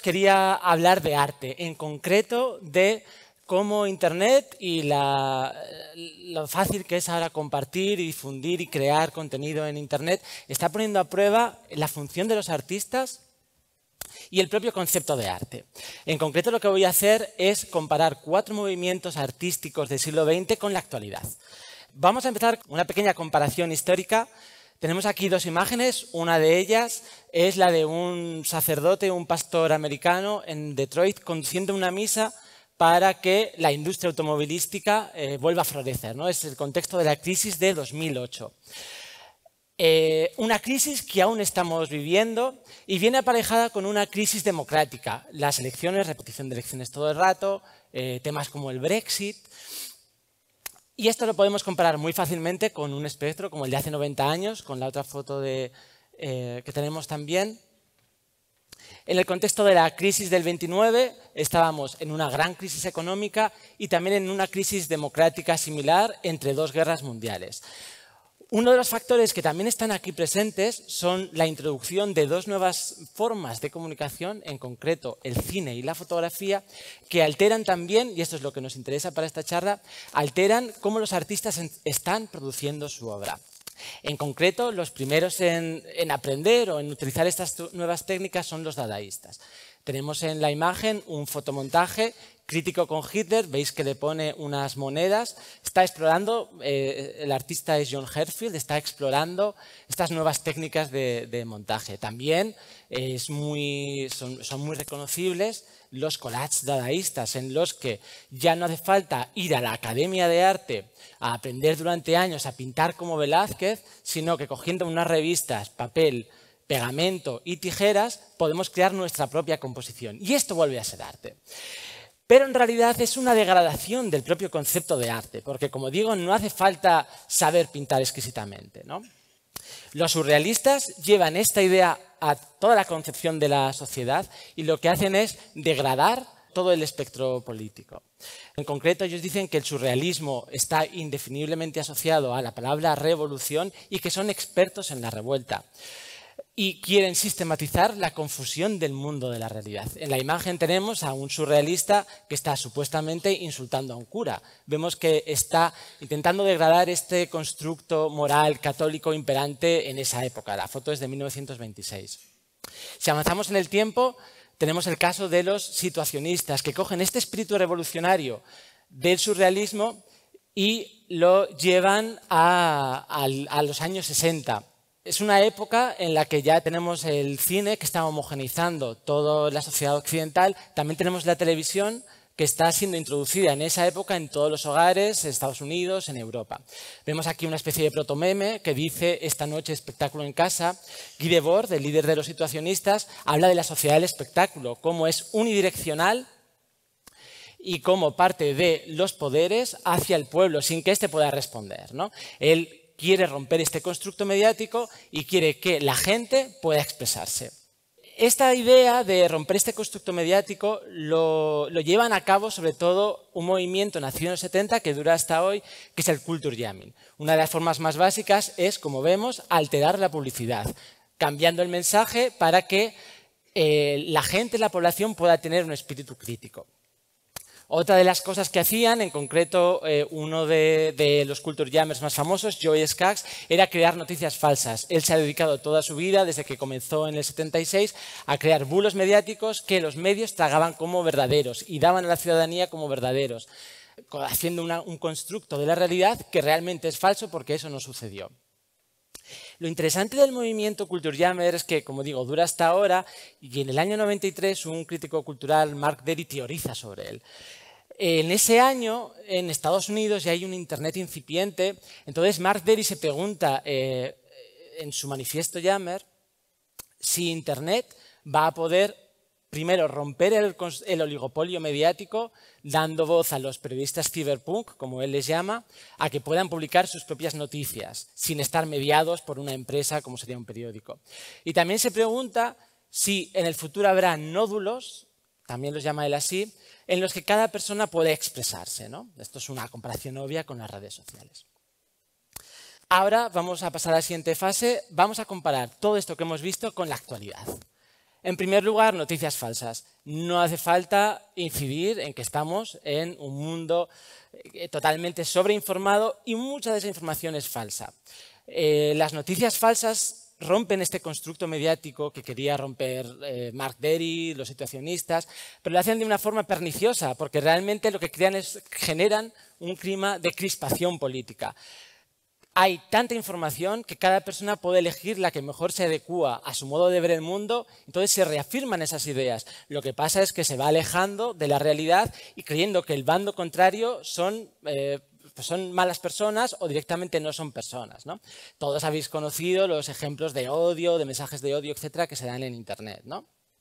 quería hablar de arte, en concreto de cómo Internet y la, lo fácil que es ahora compartir y difundir y crear contenido en Internet está poniendo a prueba la función de los artistas y el propio concepto de arte. En concreto lo que voy a hacer es comparar cuatro movimientos artísticos del siglo XX con la actualidad. Vamos a empezar con una pequeña comparación histórica tenemos aquí dos imágenes, una de ellas es la de un sacerdote, un pastor americano en Detroit conduciendo una misa para que la industria automovilística eh, vuelva a florecer. ¿no? Es el contexto de la crisis de 2008. Eh, una crisis que aún estamos viviendo y viene aparejada con una crisis democrática. Las elecciones, repetición de elecciones todo el rato, eh, temas como el Brexit. Y esto lo podemos comparar muy fácilmente con un espectro como el de hace 90 años, con la otra foto eh, que tenemos también. En el contexto de la crisis del 29 estábamos en una gran crisis económica y también en una crisis democrática similar entre dos guerras mundiales. Uno de los factores que también están aquí presentes son la introducción de dos nuevas formas de comunicación, en concreto el cine y la fotografía, que alteran también, y esto es lo que nos interesa para esta charla, alteran cómo los artistas están produciendo su obra. En concreto, los primeros en, en aprender o en utilizar estas nuevas técnicas son los dadaístas. Tenemos en la imagen un fotomontaje crítico con Hitler, veis que le pone unas monedas, está explorando, eh, el artista es John Herfield, está explorando estas nuevas técnicas de, montaje. También eh, es muy, son, son, muy reconocibles los collages dadaístas, en los que ya no hace falta ir a la Academia de Arte a aprender durante años a pintar como Velázquez, sino que cogiendo unas revistas, papel, pegamento y tijeras, podemos crear nuestra propia composición. Y esto vuelve a ser arte. Pero en realidad es una degradación del propio concepto de arte, porque como digo, no hace falta saber pintar exquisitamente. Los surrealistas llevan esta idea a toda la concepción de la sociedad y lo que hacen es degradar todo el espectro político. En concreto, ellos dicen que el surrealismo está indefiniblemente asociado a la palabra revolución y que son expertos en la revuelta y quieren sistematizar la confusión del mundo de la realidad. En la imagen tenemos a un surrealista que está supuestamente insultando a un cura. Vemos que está intentando degradar este constructo moral católico imperante en esa época. La foto es de 1926. Si avanzamos en el tiempo, tenemos el caso de los situacionistas, que cogen este espíritu revolucionario del surrealismo y lo llevan a, los años 60 es una época en la que ya tenemos el cine que está homogenizando toda la sociedad occidental, también tenemos la televisión que está siendo introducida en esa época en todos los hogares, en Estados Unidos, en Europa. Vemos aquí una especie de protomeme que dice Esta noche espectáculo en casa. Guy Debord, el líder de los situacionistas, habla de la sociedad del espectáculo, cómo es unidireccional y cómo parte de los poderes hacia el pueblo sin que éste pueda responder quiere romper este constructo mediático y quiere que la gente pueda expresarse. Esta idea de romper este constructo mediático lo, llevan a cabo sobre todo un movimiento nacido en los 70 que dura hasta hoy, que es el culture jamming. Una de las formas más básicas es, como vemos, alterar la publicidad, cambiando el mensaje para que eh, la gente, la población pueda tener un espíritu crítico. Otra de las cosas que hacían, en concreto eh, uno de, los culture jammers más famosos, Joey Skaggs, era crear noticias falsas. Él se ha dedicado toda su vida, desde que comenzó en el 76, a crear bulos mediáticos que los medios tragaban como verdaderos y daban a la ciudadanía como verdaderos, haciendo un constructo de la realidad que realmente es falso porque eso no sucedió. Lo interesante del movimiento Culture Jammer es que, como digo, dura hasta ahora y en el año 93 un crítico cultural, Mark Derry, teoriza sobre él. En ese año, en Estados Unidos, ya hay un Internet incipiente. Entonces, Mark Derry se pregunta eh, en su manifiesto Jammer si Internet va a poder primero, romper el, oligopolio mediático, dando voz a los periodistas cyberpunk, como él les llama, a que puedan publicar sus propias noticias, sin estar mediados por una empresa como sería un periódico. Y también se pregunta si en el futuro habrá nódulos, también los llama él así, en los que cada persona puede expresarse. ¿no? Esto es una comparación obvia con las redes sociales. Ahora vamos a pasar a la siguiente fase. Vamos a comparar todo esto que hemos visto con la actualidad. En primer lugar, noticias falsas. No hace falta incidir en que estamos en un mundo eh, totalmente sobreinformado y mucha de esa información es falsa. Eh, las noticias falsas rompen este constructo mediático que quería romper eh, Mark Derry, los situacionistas, pero lo hacen de una forma perniciosa, porque realmente lo que crean es generan un clima de crispación política hay tanta información que cada persona puede elegir la que mejor se adecua a su modo de ver el mundo, entonces se reafirman esas ideas. Lo que pasa es que se va alejando de la realidad y creyendo que el bando contrario son, eh, pues malas personas o directamente no son personas. ¿no? Todos habéis conocido los ejemplos de odio, de mensajes de odio, etcétera, que se dan en Internet.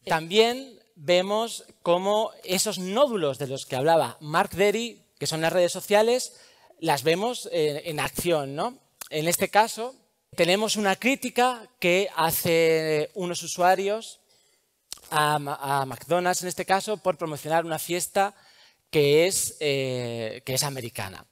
También vemos cómo esos nódulos de los que hablaba Mark Derry, que son las redes sociales, las vemos eh, en acción. ¿no? En este caso, tenemos una crítica que hace unos usuarios a, McDonald's, en este caso, por promocionar una fiesta que es, eh, americana.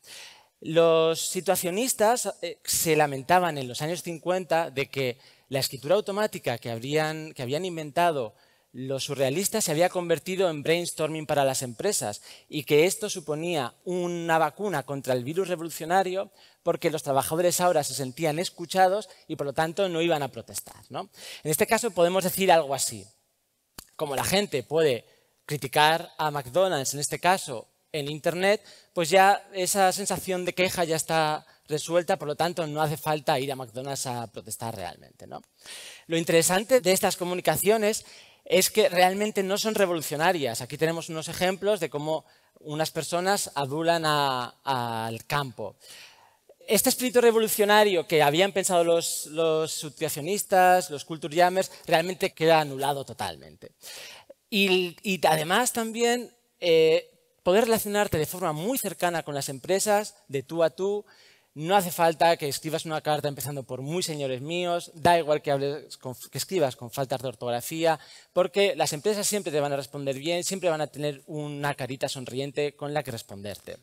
Los situacionistas eh, se lamentaban en los años 50 de que la escritura automática que habían inventado lo surrealista se había convertido en brainstorming para las empresas y que esto suponía una vacuna contra el virus revolucionario porque los trabajadores ahora se sentían escuchados y por lo tanto no iban a protestar. En este caso podemos decir algo así. Como la gente puede criticar a McDonald's, en este caso en Internet, pues ya esa sensación de queja ya está resuelta, por lo tanto no hace falta ir a McDonald's a protestar realmente. Lo interesante de estas comunicaciones es que realmente no son revolucionarias. Aquí tenemos unos ejemplos de cómo unas personas adulan al campo. Este espíritu revolucionario que habían pensado los, los los culture jammers, realmente queda anulado totalmente. Y, además también eh, poder relacionarte de forma muy cercana con las empresas, de tú a tú, no hace falta que escribas una carta empezando por muy señores míos, da igual que, escribas con faltas de ortografía, porque las empresas siempre te van a responder bien, siempre van a tener una carita sonriente con la que responderte.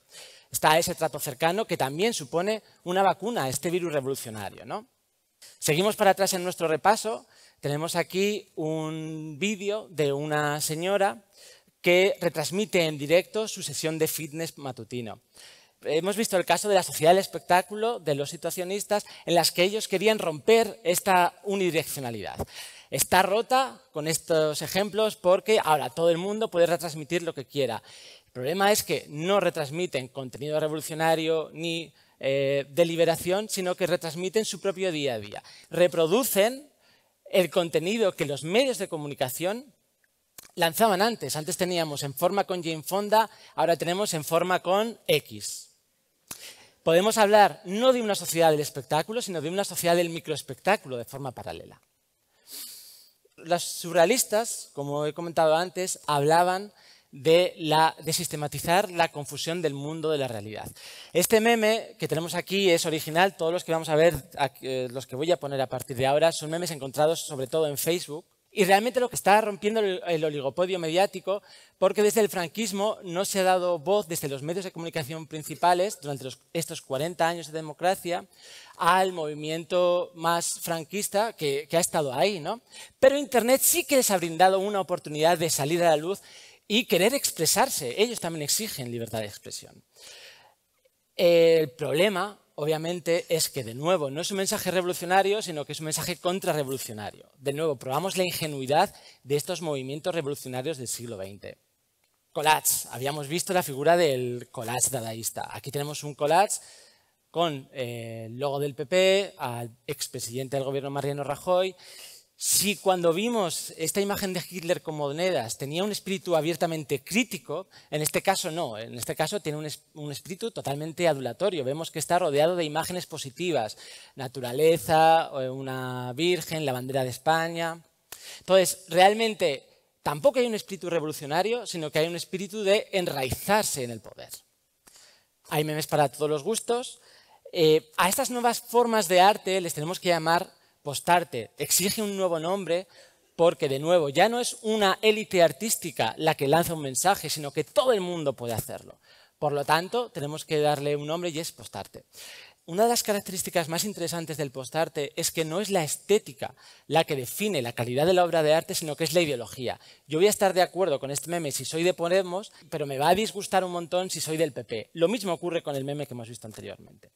Está ese trato cercano que también supone una vacuna a este virus revolucionario. ¿no? Seguimos para atrás en nuestro repaso. Tenemos aquí un vídeo de una señora que retransmite en directo su sesión de fitness matutino hemos visto el caso de la sociedad del espectáculo, de los situacionistas, en las que ellos querían romper esta unidireccionalidad. Está rota con estos ejemplos porque ahora todo el mundo puede retransmitir lo que quiera. El problema es que no retransmiten contenido revolucionario ni eh, deliberación, de sino que retransmiten su propio día a día. Reproducen el contenido que los medios de comunicación lanzaban antes. Antes teníamos en forma con Jane Fonda, ahora tenemos en forma con X podemos hablar no de una sociedad del espectáculo, sino de una sociedad del microespectáculo de forma paralela. Los surrealistas, como he comentado antes, hablaban de, de, sistematizar la confusión del mundo de la realidad. Este meme que tenemos aquí es original, todos los que vamos a ver, los que voy a poner a partir de ahora, son memes encontrados sobre todo en Facebook, y realmente lo que está rompiendo el oligopodio mediático, porque desde el franquismo no se ha dado voz desde los medios de comunicación principales durante estos 40 años de democracia al movimiento más franquista que, ha estado ahí. ¿no? Pero Internet sí que les ha brindado una oportunidad de salir a la luz y querer expresarse. Ellos también exigen libertad de expresión. El problema obviamente, es que, de nuevo, no es un mensaje revolucionario, sino que es un mensaje contrarrevolucionario. De nuevo, probamos la ingenuidad de estos movimientos revolucionarios del siglo XX. Collage. Habíamos visto la figura del collage dadaísta. Aquí tenemos un collage con eh, el logo del PP, al expresidente del gobierno Mariano Rajoy, si cuando vimos esta imagen de Hitler con monedas tenía un espíritu abiertamente crítico, en este caso no, en este caso tiene un, espíritu totalmente adulatorio. Vemos que está rodeado de imágenes positivas, naturaleza, eh, una virgen, la bandera de España. Entonces, realmente tampoco hay un espíritu revolucionario, sino que hay un espíritu de enraizarse en el poder. Hay memes para todos los gustos. Eh, a estas nuevas formas de arte les tenemos que llamar postarte, exige un nuevo nombre porque de nuevo ya no es una élite artística la que lanza un mensaje, sino que todo el mundo puede hacerlo. Por lo tanto, tenemos que darle un nombre y es postarte. Una de las características más interesantes del postarte es que no es la estética la que define la calidad de la obra de arte, sino que es la ideología. Yo voy a estar de acuerdo con este meme si soy de Podemos, pero me va a disgustar un montón si soy del PP. Lo mismo ocurre con el meme que hemos visto anteriormente.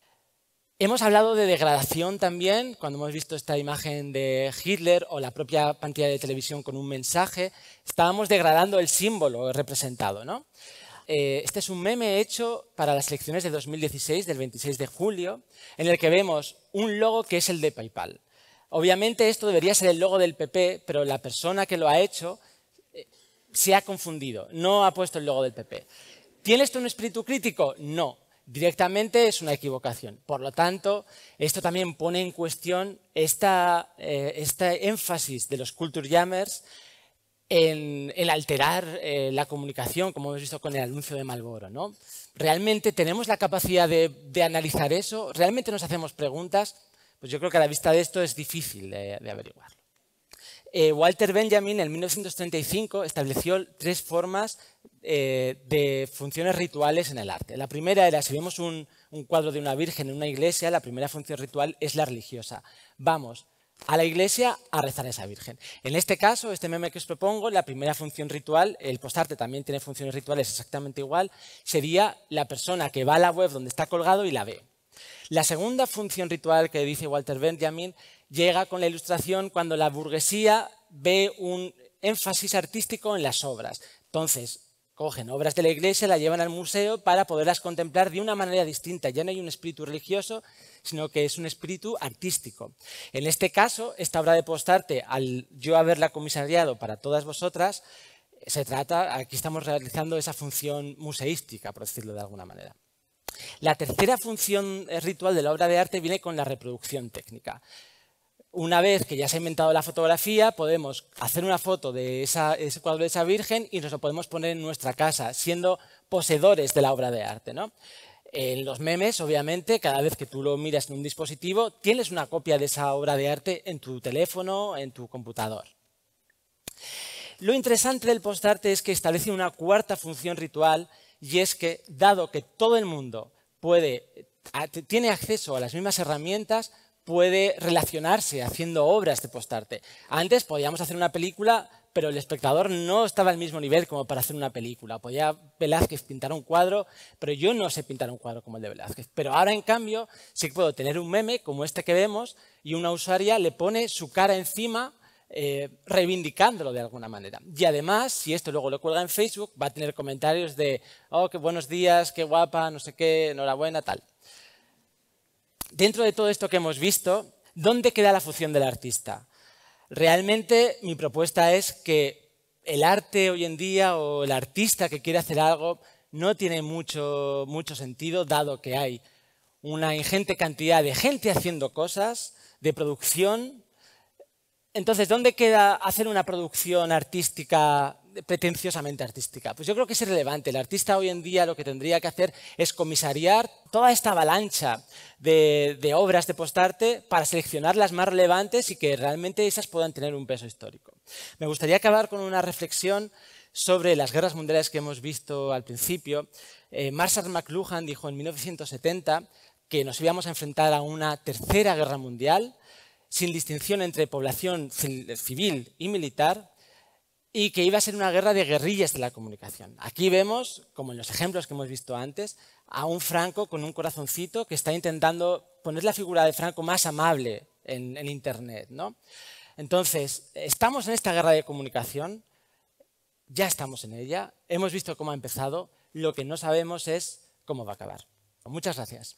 Hemos hablado de degradación también, cuando hemos visto esta imagen de Hitler o la propia pantalla de televisión con un mensaje, estábamos degradando el símbolo representado. ¿no? Eh, este es un meme hecho para las elecciones de 2016, del 26 de julio, en el que vemos un logo que es el de PayPal. Obviamente esto debería ser el logo del PP, pero la persona que lo ha hecho eh, se ha confundido, no ha puesto el logo del PP. ¿Tiene esto un espíritu crítico? No directamente es una equivocación. Por lo tanto, esto también pone en cuestión esta, este énfasis de los culture jammers en, alterar eh, la comunicación, como hemos visto con el anuncio de Malboro. ¿no? ¿Realmente tenemos la capacidad de, analizar eso? ¿Realmente nos hacemos preguntas? Pues yo creo que a la vista de esto es difícil de averiguar. Eh, Walter Benjamin en 1935 estableció tres formas eh, de funciones rituales en el arte. La primera era, si vemos un, un cuadro de una virgen en una iglesia, la primera función ritual es la religiosa. Vamos, a la iglesia a rezar a esa virgen. En este caso, este meme que os propongo, la primera función ritual, el postarte también tiene funciones rituales exactamente igual, sería la persona que va a la web donde está colgado y la ve. La segunda función ritual que dice Walter Benjamin llega con la ilustración cuando la burguesía ve un énfasis artístico en las obras. Entonces, cogen obras de la iglesia, las llevan al museo para poderlas contemplar de una manera distinta. Ya no hay un espíritu religioso, sino que es un espíritu artístico. En este caso, esta obra de postarte, al yo haberla comisariado para todas vosotras, se trata, aquí estamos realizando esa función museística, por decirlo de alguna manera. La tercera función eh, ritual de la obra de arte viene con la reproducción técnica una vez que ya se ha inventado la fotografía, podemos hacer una foto de ese cuadro de esa Virgen y nos lo podemos poner en nuestra casa, siendo poseedores de la obra de arte. En los memes, obviamente, cada vez que tú lo miras en un dispositivo, tienes una copia de esa obra de arte en tu teléfono, en tu computador. Lo interesante del postarte es que establece una cuarta función ritual y es que, dado que todo el mundo puede, tiene acceso a las mismas herramientas, puede relacionarse haciendo obras de postarte. Antes podíamos hacer una película, pero el espectador no estaba al mismo nivel como para hacer una película. Podía Velázquez pintar un cuadro, pero yo no sé pintar un cuadro como el de Velázquez. Pero ahora, en cambio, sí puedo tener un meme como este que vemos y una usuaria le pone su cara encima eh, reivindicándolo de alguna manera. Y además, si esto luego lo cuelga en Facebook, va a tener comentarios de, oh, qué buenos días, qué guapa, no sé qué, enhorabuena, tal dentro de todo esto que hemos visto, ¿dónde queda la función del artista? Realmente mi propuesta es que el arte hoy en día o el artista que quiere hacer algo no tiene mucho, mucho sentido dado que hay una ingente cantidad de gente haciendo cosas, de producción. Entonces, ¿dónde queda hacer una producción artística pretenciosamente artística. Pues yo creo que es irrelevante. El artista hoy en día lo que tendría que hacer es comisariar toda esta avalancha de, obras de postarte para seleccionar las más relevantes y que realmente esas puedan tener un peso histórico. Me gustaría acabar con una reflexión sobre las guerras mundiales que hemos visto al principio. Eh, Marshall McLuhan dijo en 1970 que nos íbamos a enfrentar a una tercera guerra mundial sin distinción entre población civil y militar y que iba a ser una guerra de guerrillas de la comunicación. Aquí vemos, como en los ejemplos que hemos visto antes, a un Franco con un corazoncito que está intentando poner la figura de Franco más amable en, Internet. ¿no? Entonces, estamos en esta guerra de comunicación, ya estamos en ella, hemos visto cómo ha empezado, lo que no sabemos es cómo va a acabar. Muchas gracias.